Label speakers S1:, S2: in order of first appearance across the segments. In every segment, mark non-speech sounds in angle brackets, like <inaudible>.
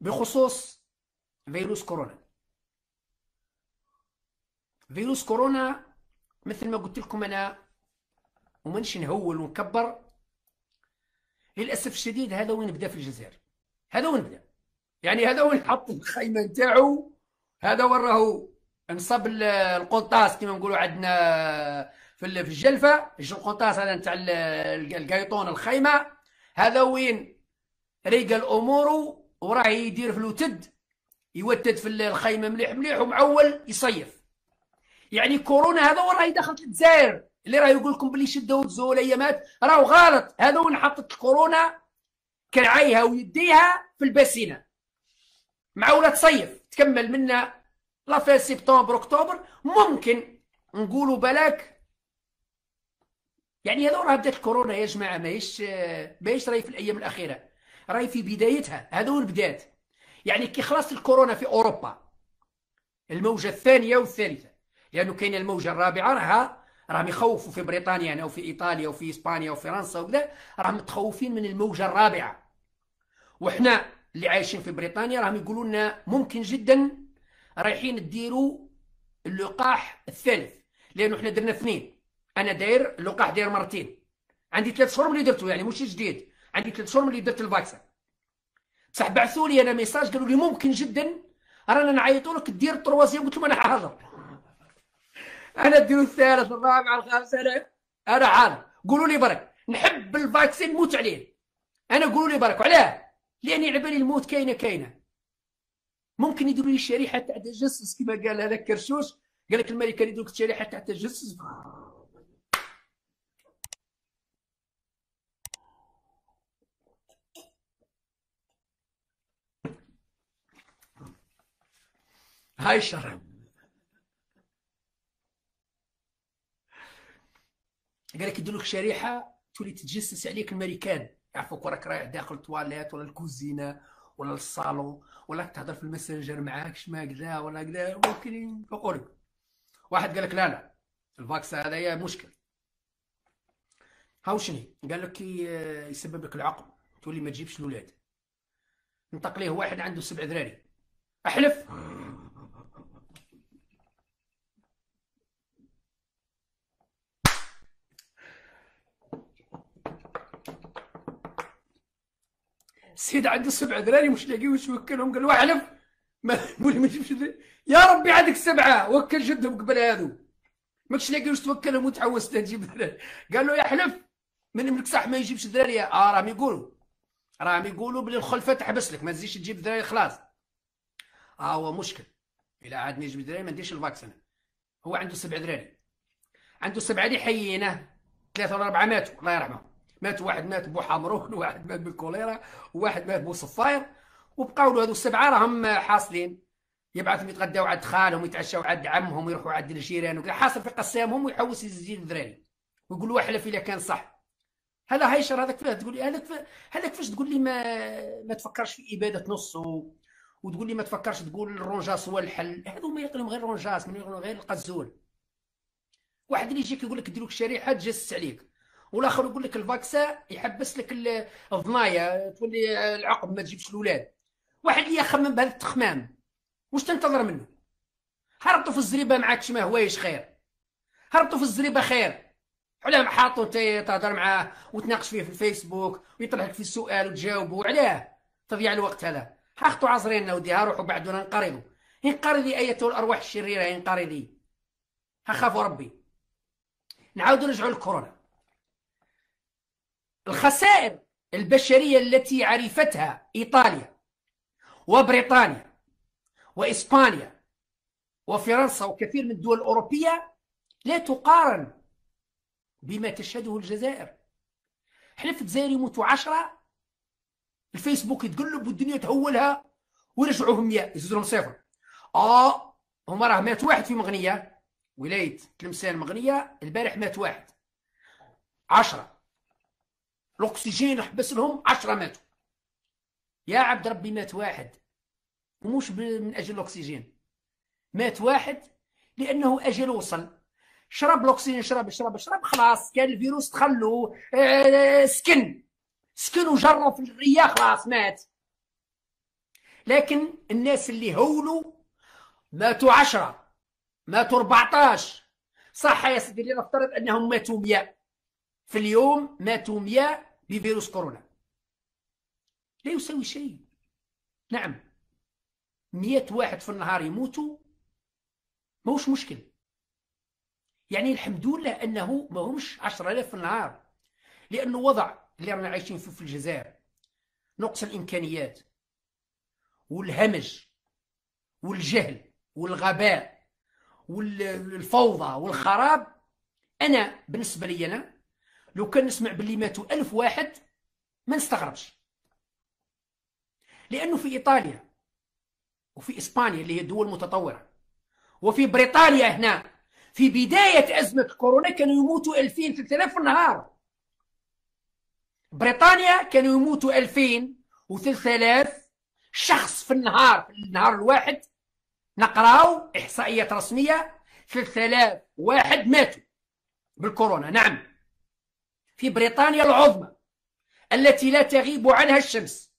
S1: بخصوص فيروس كورونا فيروس كورونا مثل ما قلت لكم انا ومنش نهول ونكبر للاسف الشديد هذا وين بدا في الجزائر هذا وين بدا يعني هذا وين حط الخيمه نتاعو هذا وين راهو انصب القنطاس كما نقولوا عندنا في الجلفه القنطاس هذا نتاع القايطون الخيمه هذا وين ريقل اموره وراه يدير في الوتد يوتد في الخيمه مليح مليح ومعول يصيف يعني كورونا هذا يدخل دخلت الجزائر اللي راه يقول لكم بلي شدوا وتزوا الايامات راهو غلط هذا وين حطت الكورونا كرعيها ويديها في الباسينه معوله تصيف تكمل منا لا في سبتمبر اكتوبر ممكن نقولوا بلاك يعني هذا راه بدات الكورونا يا جماعه ماهيش ماهيش راهي في الايام الاخيره راهي في بدايتها هذا هو البدايات يعني كي خلاص الكورونا في اوروبا الموجه الثانيه والثالثه لانه كاين الموجه الرابعه راها راهم يخوفوا في بريطانيا يعني، او وفي ايطاليا وفي اسبانيا وفرنسا وكذا راهم متخوفين من الموجه الرابعه وحنا اللي عايشين في بريطانيا راهم يقولوا لنا ممكن جدا رايحين ديروا اللقاح الثالث لانه احنا درنا اثنين انا داير اللقاح داير مرتين عندي ثلاث شهور ملي درته يعني مش جديد عندي ثلاث شهور ملي درت الفاكسان بصح بعثوا لي انا ميساج قالوا لي ممكن جدا رانا نعيطوا لك دير التروازيام قلت لهم انا حاضر انا ديروا الثالث الرابع الخامس انا انا حاضر قولوا لي برك نحب الفاكسين نموت عليه انا قولوا لي برك علاه لاني على بالي الموت كاينه كاينه ممكن يديروا لي شريحه تاع تجسس كما قال هذاك كرشوش قال لك الملك كان يديروا لك شريحه تاع تجسس عشرة قال لك يديروا لك شريحه تولي تتجسس عليك الماريكان يعرفوك وراك رايح داخل التواليت ولا الكوزينه ولا الصالون ولا تهضر في الماسنجر معاك شما كذا ولا كذا ممكن يقول واحد قال لك لا لا الفاكس هذايا مشكل هاو شنو قال لك يسبب لك العقم تولي ما تجيبش الاولاد نطق ليه واحد عنده سبع ذراري احلف السيد عنده سبعه ذراري مش لاقي وش يوكلهم قال له احلف مولي <laughs> مش مش يا ربي عندك سبعه وكل جدهم قبل هذو ماكش لاقي وش توكلهم وتحوس تجيب <laughs> قال له يحلف من ملك صح ما يجيبش ذراري اه راهم يقولوا راهم يقولوا بلي الخلفه تحبس لك ما تزيدش تجيب ذراري خلاص اه هو مشكل الى عاد نجيب ذراري ما نديرش الفاكسن هو عنده سبع ذراري عنده سبعه اللي حيينه ثلاثه ولا اربعه ماتوا الله يرحمهم مات واحد مات بو حمرون <laughs> واحد مات بالكوليرا وواحد مات بو صفاير وبقاو له هذو السبعه راهم حاصلين يبعثهم يتغداو عند خالهم يتعشاو عند عمهم يروحوا عند الجيران وكذا حاصل في قسامهم ويحوس يزيد الدراري ويقول له احلف الا كان صح هذا هيشر هذاك فيه تقول لي هذاك هذاك فاش تقول لي ما ما تفكرش في اباده نص و... وتقول لي ما تفكرش تقول الرونجاس هو الحل هذو ما يقلهم غير الرونجاس ما يقلهم غير القزول واحد اللي يجيك يقول لك دير لك شريحه تجسس عليك والاخر يقول لك الفاكسان يحبس لك الضنايا تولي العقب ما تجيبش الاولاد واحد اللي يخمم بهذا التخمام واش تنتظر منه هربتوا في الزريبه معاك شي ما هوايش خير هربتوا في الزريبه خير علاه حاطو تهضر معاه وتناقش فيه في الفيسبوك ويطرح لك في السؤال وتجاوبه علاه تضيع الوقت هذا حاخطوا عصرين وديها روحوا بعدنا انقرضوا انقرضي اية الارواح الشريره انقرضي ها ربي نعاودو نرجعوا للكورونا الخسائر البشرية التي عرفتها إيطاليا وبريطانيا وإسبانيا وفرنسا وكثير من الدول الأوروبية لا تقارن بما تشهده الجزائر احنا في الجزائر يموتوا عشرة الفيسبوك يتقلب والدنيا تهولها ويرجعوهم 100 يزيدوهم صفر اه هما راه مات واحد في مغنيه ولايه تلمسان مغنيه البارح مات واحد عشرة الاكسجين حبس لهم 10 ماتوا يا عبد ربي مات واحد ومش من اجل الاكسجين مات واحد لانه اجل وصل شرب الاكسجين شرب شرب شرب خلاص كان الفيروس تخلو آه، سكن سكن وجرف في خلاص مات لكن الناس اللي هولوا ماتوا عشرة ماتوا 14 صح يا سيدي لنفترض انهم ماتوا 100 في اليوم ماتوا 100 لفيروس كورونا لا يساوي شيء نعم مية واحد في النهار يموتوا ماهوش مشكل يعني الحمد لله أنه ما عشرة الاف في النهار لأن الوضع اللي رانا عايشين فيه في الجزائر نقص الإمكانيات والهمج والجهل والغباء والفوضى والخراب أنا بالنسبة لي أنا لو كان نسمع باللي ماتوا ألف واحد ما نستغربش لأنه في إيطاليا وفي إسبانيا اللي هي دول متطورة وفي بريطانيا هنا في بداية أزمة كورونا كانوا يموتوا ألفين في 3000 في النهار بريطانيا كانوا يموتوا ألفين و آلاف شخص في النهار في النهار الواحد نقراو إحصائيات رسمية آلاف واحد ماتوا بالكورونا نعم في بريطانيا العظمى التي لا تغيب عنها الشمس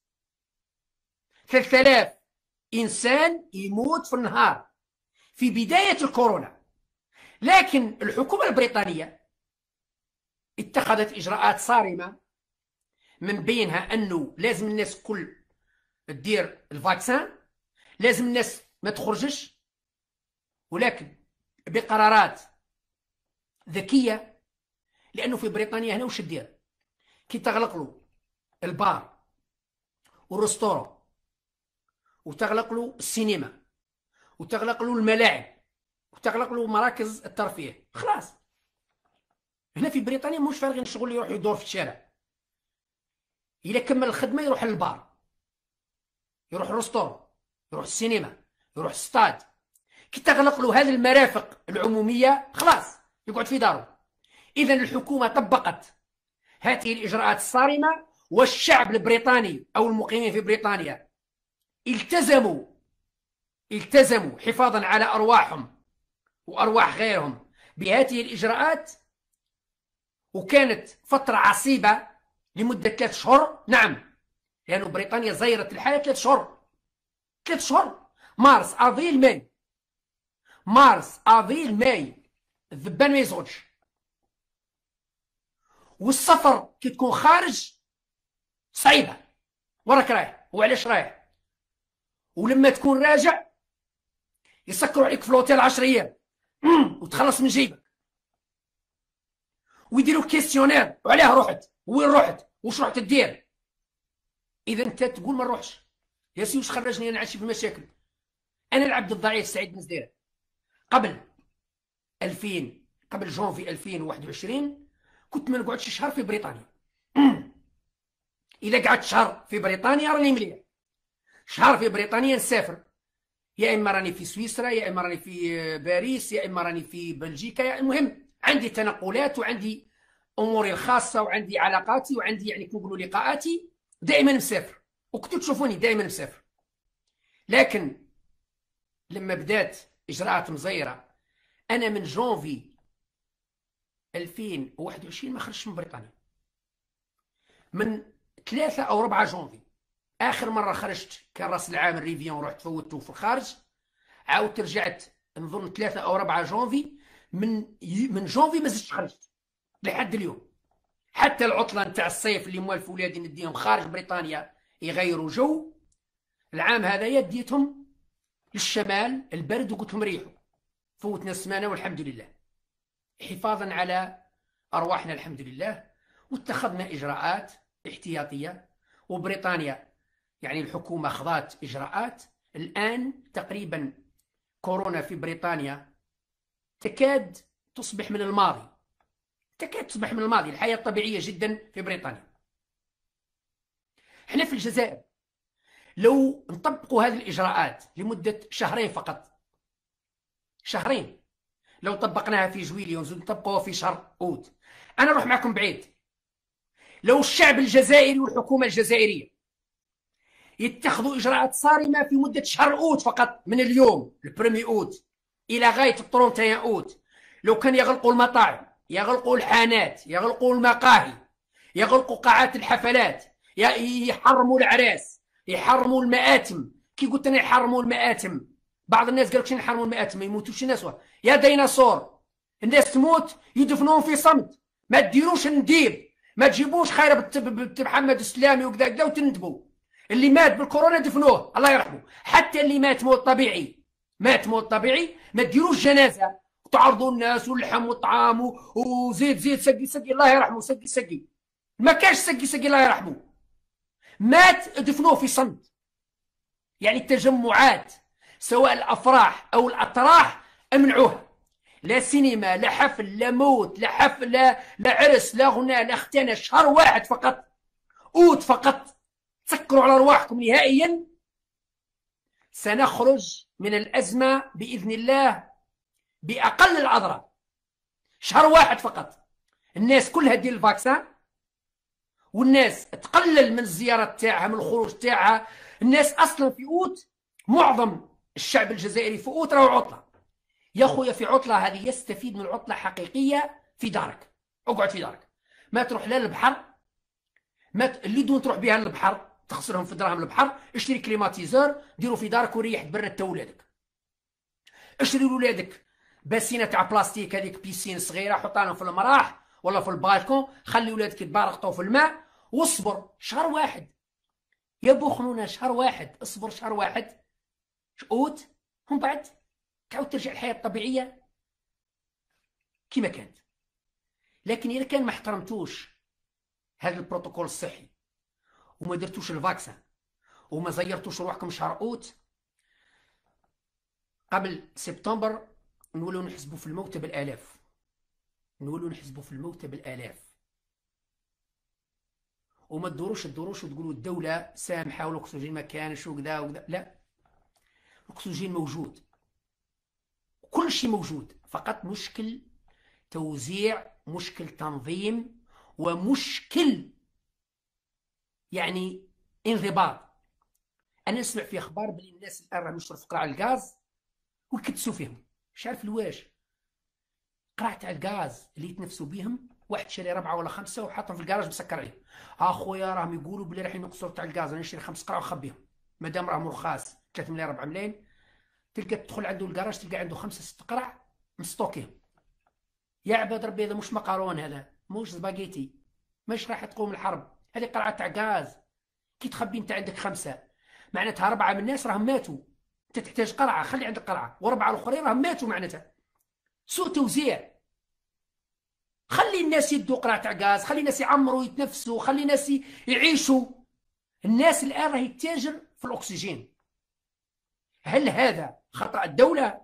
S1: 3000 إنسان يموت في النهار في بداية الكورونا لكن الحكومة البريطانية اتخذت إجراءات صارمة من بينها أنه لازم الناس كل تدير الفاكسان لازم الناس ما تخرجش ولكن بقرارات ذكية لانه في بريطانيا هنا واش دير كي تغلق له البار والريستورون وتغلق له السينما وتغلق له الملاعب وتغلق له مراكز الترفيه خلاص هنا في بريطانيا مش فارغين الشغل يروح يدور في الشارع الا كمل الخدمه يروح للبار يروح الريستورون يروح السينما يروح الستاد كي تغلق له هذه المرافق العموميه خلاص يقعد في داره إذا الحكومة طبقت هذه الإجراءات الصارمة والشعب البريطاني أو المقيمين في بريطانيا التزموا التزموا حفاظا على أرواحهم وأرواح غيرهم بهذه الإجراءات وكانت فترة عصيبة لمدة ثلاث شهور نعم يعني بريطانيا زيرت الحالة ثلاث شهور ثلاث شهور مارس أفريل ماي مارس أفريل ماي الذبان ما يزغدش والسفر كي تكون خارج صعيبه وراك رايح وعلاش رايح ولما تكون راجع يسكروا عليك في لوتيل 10 ايام وتخلص من جيبك ويديروا كيستيونير وعلاه رحت وين رحت واش رحت تدير اذا انت تقول ما نروحش يا سي واش خرجني انا عايش في مشاكل انا العبد الضعيف سعيد بن قبل 2000 قبل جونفي 2021 كنت ما نقعدش شهر في بريطانيا <clears throat> اذا قعدت شهر في بريطانيا راني مليح شهر في بريطانيا نسافر يا اما راني في سويسرا يا اما راني في آه، باريس يا اما راني في بلجيكا يعني المهم عندي تنقلات وعندي اموري الخاصه وعندي علاقاتي وعندي يعني كنقولوا لقاءاتي دائما مسافر وكنتوا تشوفوني دائما مسافر لكن لما بدات اجراءات مزيره انا من جونفي 2021 ما خرجش من بريطانيا من 3 او 4 جونفي اخر مره خرجت كان راس العام الريفيون رحت فوتته في الخارج عاودت رجعت نظن 3 او 4 جونفي من من جونفي ما زدتش خرجت لحد اليوم حتى العطله نتاع الصيف اللي موالف ولادي نديهم خارج بريطانيا يغيروا جو العام هذايا ديتهم للشمال البرد وقلت لهم ريحوا فوتنا السمانه والحمد لله حفاظا على أرواحنا الحمد لله واتخذنا إجراءات احتياطية وبريطانيا يعني الحكومة خضات إجراءات الآن تقريبا كورونا في بريطانيا تكاد تصبح من الماضي تكاد تصبح من الماضي الحياة طبيعية جدا في بريطانيا احنا في الجزائر لو نطبقوا هذه الإجراءات لمدة شهرين فقط شهرين لو طبقناها في جويليونز ونطبقوها في شهر اوت انا نروح معكم بعيد لو الشعب الجزائري والحكومه الجزائريه يتخذوا اجراءات صارمه في مده شهر اوت فقط من اليوم البريمي اوت الى غايه 31 اوت لو كان يغلقوا المطاعم يغلقوا الحانات يغلقوا المقاهي يغلقوا قاعات الحفلات يحرموا العراس يحرموا المآتم كي قلت انا يحرموا المآتم بعض الناس قالك شنو نحرموا المئات ما يموتوش الناس يا ديناصور الناس تموت يدفنون في صمت ما ديروش نديب ما تجيبوش خير محمد السلامي وكذا كذا وتندبوا اللي مات بالكورونا دفنوه الله يرحمه حتى اللي مات موت طبيعي مات موت طبيعي ما ديروش جنازه وتعرضوا الناس واللحم والطعام وزيد زيد سقي سقي الله يرحمه سقي سقي ما كانش سقي سقي الله يرحمه مات دفنوه في صمت يعني التجمعات سواء الافراح او الاطراح امنعوها لا سينما لا حفل لا موت لا حفل لا, عرس لا غناء لا ختانه شهر واحد فقط اوت فقط تسكروا على ارواحكم نهائيا سنخرج من الازمه باذن الله باقل الاضرار شهر واحد فقط الناس كلها دير الفاكسان والناس تقلل من الزيارات تاعها من الخروج تاعها الناس اصلا في اوت معظم الشعب الجزائري في اوترا راهو عطله يا خويا في عطله هذه يستفيد من عطله حقيقيه في دارك اقعد في دارك ما تروح لا للبحر ما ت... اللي دون تروح بها للبحر تخسرهم في دراهم البحر اشتري كليماتيزور ديرو في دارك وريح تبرد تا ولادك اشتري لولادك باسينه تاع بلاستيك هذيك بيسين صغيره حطها لهم في المراح ولا في البالكون خلي ولادك يتبارقطوا في الماء واصبر شهر واحد يا بو خنونه شهر واحد اصبر شهر واحد شقوت ومن بعد تعود ترجع الحياة الطبيعية كما كانت لكن إذا كان ما احترمتوش هذا البروتوكول الصحي وما درتوش الفاكسان وما زيرتوش روحكم شهر أوت قبل سبتمبر نولوا نحسبوا في الموتى بالآلاف نولوا نحسبوا في الموتى بالآلاف وما تدوروش الدروش وتقولوا الدولة سامحة والأكسجين ما كانش وكذا وكذا لا الأكسجين موجود كل شيء موجود فقط مشكل توزيع مشكل تنظيم ومشكل يعني انضباط انا نسمع في اخبار بلي الناس الان راهم يشرفوا قرع الغاز ويكدسوا فيهم مش عارف لواش قرع تاع الغاز اللي يتنفسوا بهم واحد شاري ربعه ولا خمسه وحطهم في الكراج مسكر عليهم اخويا راهم يقولوا بلي راح ينقصوا تاع الغاز انا نشري خمس قرع وخبيهم مادام راهم رخاص 3 ملايين 4 ملايين تلقى تدخل عنده الكراج تلقى عنده خمسة ست قرع مستوكيهم يا عباد ربي هذا مش مقارون هذا مش سباغيتي مش راح تقوم الحرب هذه قرعة تاع غاز كي تخبي انت عندك خمسة معناتها أربعة من الناس راهم ماتوا انت تحتاج قرعة خلي عندك قرعة وأربعة الآخرين راهم ماتوا معناتها سوء توزيع خلي الناس يدوا قرعة تاع غاز خلي الناس يعمروا يتنفسوا خلي الناس يعيشوا الناس الآن راهي تاجر في الأكسجين هل هذا خطأ الدولة؟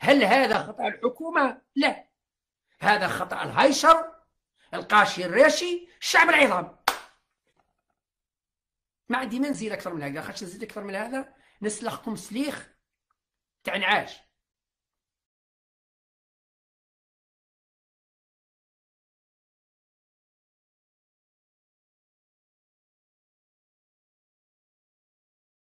S1: هل هذا خطأ الحكومة؟ لا هذا خطأ الهيشر القاشي الراشي الشعب العظام ما عندي ما نزيد أكثر من هذا خاطش نزيد أكثر من هذا نسلخكم سليخ تاع نعاش